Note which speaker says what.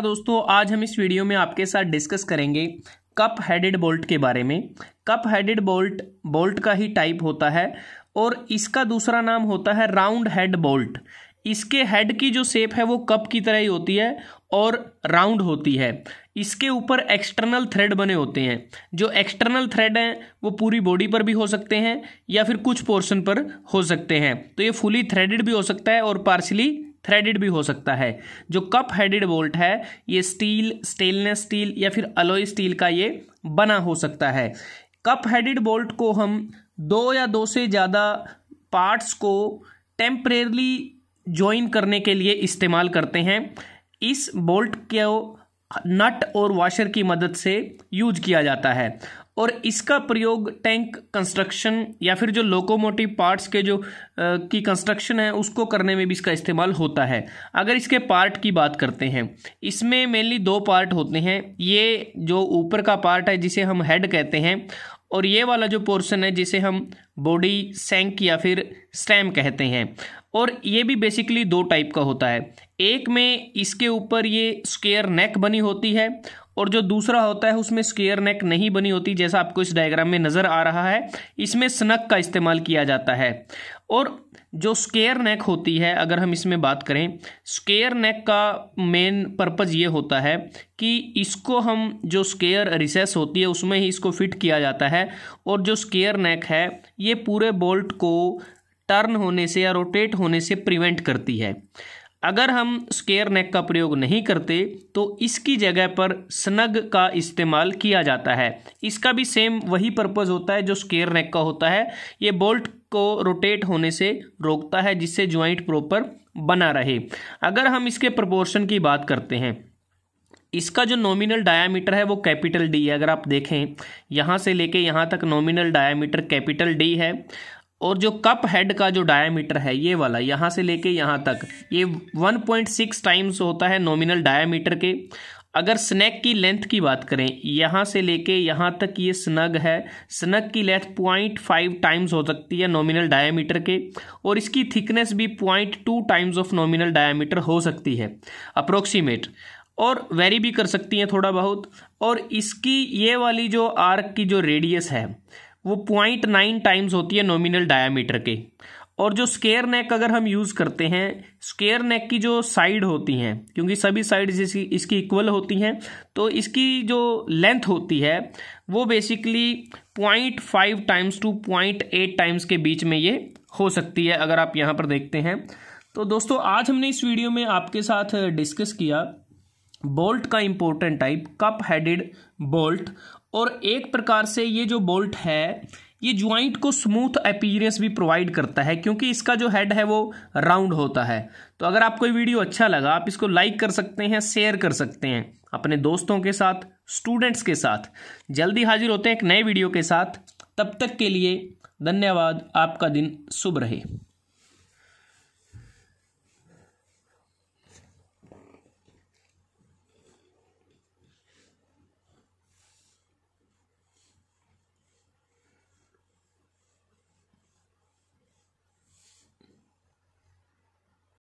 Speaker 1: नमस्कार दोस्तों आज हम इस वीडियो में आपके साथ डिस्कस करेंगे कप हेडेड बोल्ट के बारे में कप हेडेड बोल्ट बोल्ट का ही टाइप होता है और इसका दूसरा नाम होता है राउंड हेड बोल्ट इसके हेड की जो शेप है वो कप की तरह ही होती है और राउंड होती है इसके ऊपर एक्सटर्नल थ्रेड बने होते हैं जो एक्सटर्नल थ्रेड हैं वो पूरी बॉडी पर भी हो सकते हैं या फिर कुछ पोर्शन पर हो सकते हैं तो ये फुली थ्रेडेड भी हो सकता है और पार्शली थ्रेडेड भी हो सकता है जो कप हेडेड बोल्ट है ये स्टील स्टेनलेस स्टील या फिर अलोई स्टील का ये बना हो सकता है कप हेडेड बोल्ट को हम दो या दो से ज़्यादा पार्ट्स को टेम्परेरली ज्वाइन करने के लिए इस्तेमाल करते हैं इस बोल्ट को नट और वाशर की मदद से यूज किया जाता है और इसका प्रयोग टैंक कंस्ट्रक्शन या फिर जो लोकोमोटिव पार्ट्स के जो आ, की कंस्ट्रक्शन है उसको करने में भी इसका इस्तेमाल होता है अगर इसके पार्ट की बात करते हैं इसमें मेनली दो पार्ट होते हैं ये जो ऊपर का पार्ट है जिसे हम हेड कहते हैं और ये वाला जो पोर्शन है जिसे हम बॉडी सैंक या फिर स्टैम कहते हैं और ये भी बेसिकली दो टाइप का होता है एक में इसके ऊपर ये स्केयर नेक बनी होती है और जो दूसरा होता है उसमें स्केयर नेक नहीं बनी होती जैसा आपको इस डायग्राम में नज़र आ रहा है इसमें स्नक का इस्तेमाल किया जाता है और जो स्केयर नेक होती है अगर हम इसमें बात करें स्केयर नेक का मेन पर्पज़ ये होता है कि इसको हम जो स्केयर रिसेस होती है उसमें ही इसको फिट किया जाता है और जो स्केयर नेक है ये पूरे बोल्ट को टर्न होने से या रोटेट होने से प्रिवेंट करती है अगर हम स्केयर नेक का प्रयोग नहीं करते तो इसकी जगह पर स्नग का इस्तेमाल किया जाता है इसका भी सेम वही पर्पज़ होता है जो स्केयर नेक का होता है ये बोल्ट को रोटेट होने से रोकता है जिससे ज्वाइंट प्रॉपर बना रहे अगर हम इसके प्रपोर्शन की बात करते हैं इसका जो नॉमिनल डायामीटर है वो कैपिटल डी है अगर आप देखें यहाँ से लेके यहाँ तक नॉमिनल डायामीटर कैपिटल डी है और जो कप हेड का जो डायमीटर है ये वाला यहाँ से लेके यहाँ तक ये 1.6 टाइम्स होता है नॉमिनल डायमीटर के अगर स्नैक की लेंथ की बात करें यहाँ से लेके यहाँ तक ये स्नग है स्नग की लेंथ पॉइंट फाइव टाइम्स हो सकती है नॉमिनल डायमीटर के और इसकी थिकनेस भी point two times of nominal diameter हो सकती है अप्रोक्सीमेट और वेरी भी कर सकती हैं थोड़ा बहुत और इसकी ये वाली जो आर्क की जो रेडियस है वो पॉइंट नाइन टाइम्स होती है नॉमिनल डायामीटर के और जो स्केयर नेक अगर हम यूज़ करते हैं स्केयर नेक की जो साइड होती हैं क्योंकि सभी साइड इसकी इसकी इक्वल होती हैं तो इसकी जो लेंथ होती है वो basically point five times two point eight times के बीच में ये हो सकती है अगर आप यहाँ पर देखते हैं तो दोस्तों आज हमने इस वीडियो में आपके साथ डिस्कस किया बोल्ट का important type cup headed bolt और एक प्रकार से ये जो बोल्ट है ये ज्वाइंट को स्मूथ अपीरियंस भी प्रोवाइड करता है क्योंकि इसका जो हेड है वो राउंड होता है तो अगर आपको ये वीडियो अच्छा लगा आप इसको लाइक कर सकते हैं शेयर कर सकते हैं अपने दोस्तों के साथ स्टूडेंट्स के साथ जल्दी हाजिर होते हैं एक नए वीडियो के साथ तब तक के लिए धन्यवाद आपका दिन शुभ रहे